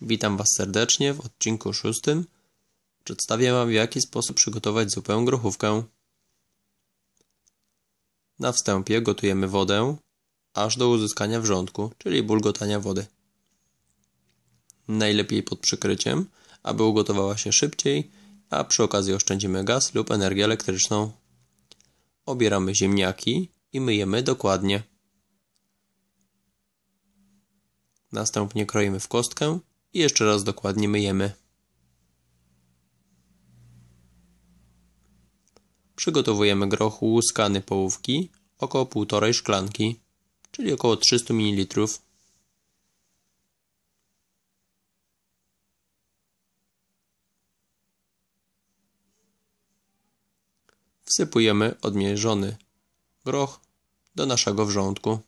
Witam Was serdecznie w odcinku szóstym. Przedstawię Wam w jaki sposób przygotować zupę grochówkę. Na wstępie gotujemy wodę aż do uzyskania wrzątku, czyli bulgotania wody. Najlepiej pod przykryciem, aby ugotowała się szybciej, a przy okazji oszczędzimy gaz lub energię elektryczną. Obieramy ziemniaki i myjemy dokładnie. Następnie kroimy w kostkę i jeszcze raz dokładnie myjemy. Przygotowujemy groch łuskany połówki około 1,5 szklanki, czyli około 300 ml. Wsypujemy odmierzony groch do naszego wrzątku.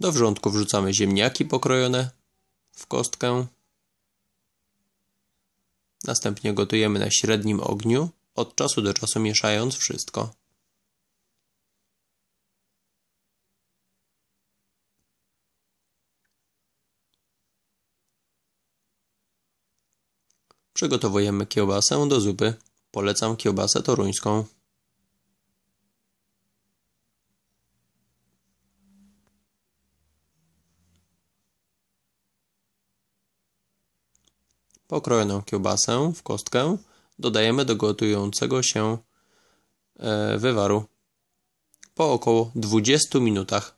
Do wrzątku wrzucamy ziemniaki pokrojone w kostkę. Następnie gotujemy na średnim ogniu, od czasu do czasu mieszając wszystko. Przygotowujemy kiełbasę do zupy. Polecam kiełbasę toruńską. Pokrojoną kiełbasę w kostkę dodajemy do gotującego się e, wywaru po około 20 minutach.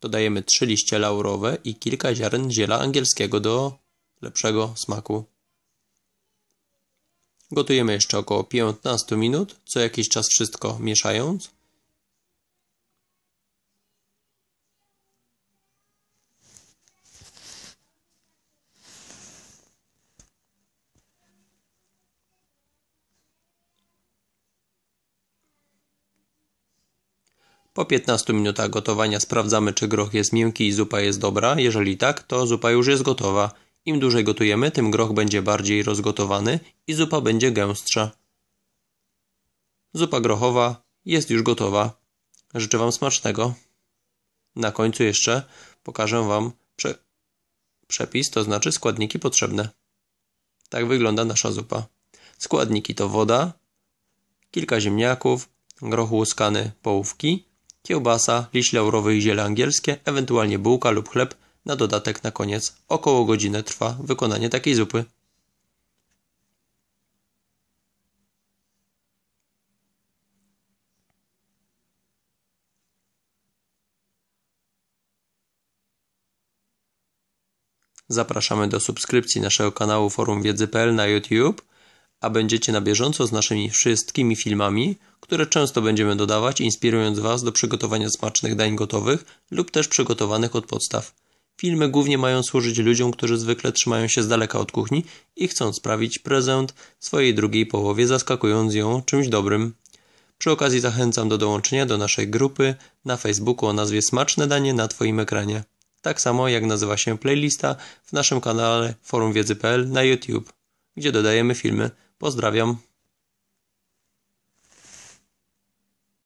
Dodajemy 3 liście laurowe i kilka ziaren ziela angielskiego do lepszego smaku. Gotujemy jeszcze około 15 minut, co jakiś czas wszystko mieszając. Po 15 minutach gotowania sprawdzamy, czy groch jest miękki i zupa jest dobra. Jeżeli tak, to zupa już jest gotowa. Im dłużej gotujemy, tym groch będzie bardziej rozgotowany i zupa będzie gęstsza. Zupa grochowa jest już gotowa. Życzę Wam smacznego. Na końcu jeszcze pokażę Wam prze... przepis, to znaczy składniki potrzebne. Tak wygląda nasza zupa. Składniki to woda, kilka ziemniaków, groch łuskany, połówki, kiełbasa, liść laurowy i ziele angielskie, ewentualnie bułka lub chleb, na dodatek na koniec. Około godziny trwa wykonanie takiej zupy. Zapraszamy do subskrypcji naszego kanału Forum Wiedzy.pl na YouTube a będziecie na bieżąco z naszymi wszystkimi filmami, które często będziemy dodawać, inspirując Was do przygotowania smacznych dań gotowych lub też przygotowanych od podstaw. Filmy głównie mają służyć ludziom, którzy zwykle trzymają się z daleka od kuchni i chcą sprawić prezent swojej drugiej połowie, zaskakując ją czymś dobrym. Przy okazji zachęcam do dołączenia do naszej grupy na Facebooku o nazwie Smaczne Danie na Twoim ekranie. Tak samo jak nazywa się playlista w naszym kanale forumwiedzy.pl na YouTube, gdzie dodajemy filmy. Pozdrawiam.